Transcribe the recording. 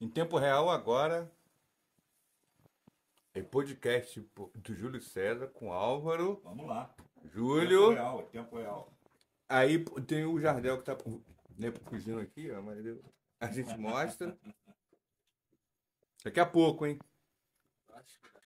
Em tempo real agora, é podcast do Júlio César com Álvaro. Vamos lá. Júlio. Tempo real, tempo real. Aí tem o Jardel que tá né, cozinhando aqui, ó, mas eu, a gente mostra. Daqui a pouco, hein? Acho que